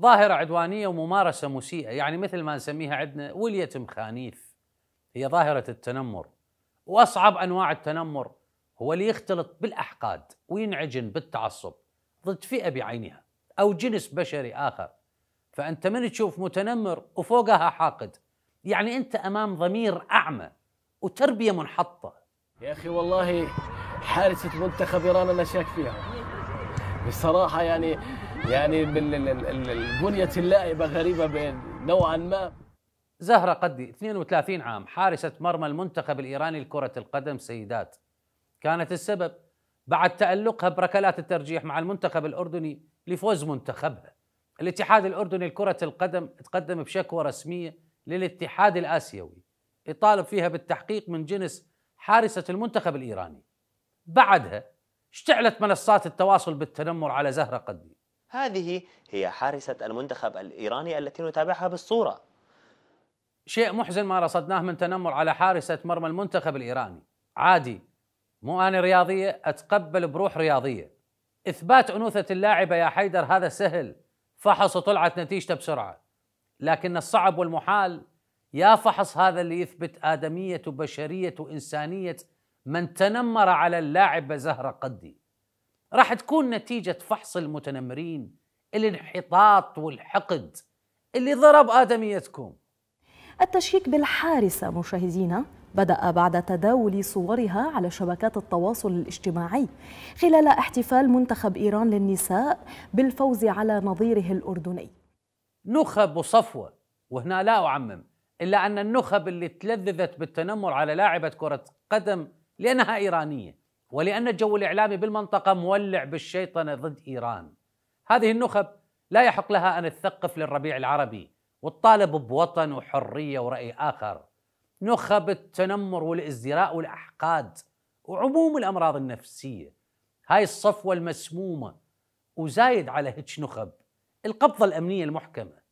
ظاهرة عدوانية وممارسة مسيئة يعني مثل ما نسميها عندنا ولية مخانيث هي ظاهرة التنمر وأصعب أنواع التنمر هو اللي يختلط بالأحقاد وينعجن بالتعصب ضد فئة بعينها أو جنس بشري آخر فأنت من تشوف متنمر وفوقها حاقد يعني أنت أمام ضمير أعمى وتربية منحطة يا أخي والله حارسة منتخب إيران أنا شاك فيها بصراحة يعني يعني بنية اللاعبة غريبة بين نوعا ما زهرة قدي 32 عام حارسة مرمى المنتخب الإيراني لكرة القدم سيدات كانت السبب بعد تألقها بركلات الترجيح مع المنتخب الأردني لفوز منتخبها الاتحاد الأردني لكرة القدم تقدم بشكوى رسمية للاتحاد الآسيوي يطالب فيها بالتحقيق من جنس حارسة المنتخب الإيراني بعدها اشتعلت منصات التواصل بالتنمر على زهرة قدي هذه هي حارسة المنتخب الإيراني التي نتابعها بالصورة شيء محزن ما رصدناه من تنمر على حارسة مرمى المنتخب الإيراني عادي مو أنا رياضية أتقبل بروح رياضية إثبات أنوثة اللاعبة يا حيدر هذا سهل فحص وطلعت نتيجته بسرعة لكن الصعب والمحال يا فحص هذا اللي يثبت آدمية وبشرية وإنسانية من تنمر على اللاعب زهرة قدي راح تكون نتيجة فحص المتنمرين الانحطاط والحقد اللي ضرب آدميتكم التشكيك بالحارسة مشاهدينا بدأ بعد تداول صورها على شبكات التواصل الاجتماعي خلال احتفال منتخب إيران للنساء بالفوز على نظيره الأردني نخب وصفوة وهنا لا أعمم إلا أن النخب اللي تلذذت بالتنمر على لاعبة كرة قدم لأنها إيرانية ولأن الجو الإعلامي بالمنطقة مولع بالشيطنة ضد إيران هذه النخب لا يحق لها أن تثقف للربيع العربي والطالب بوطن وحرية ورأي آخر نخب التنمر والازدراء والأحقاد وعموم الأمراض النفسية هاي الصفوة المسمومة وزايد على هيك نخب القبضة الأمنية المحكمة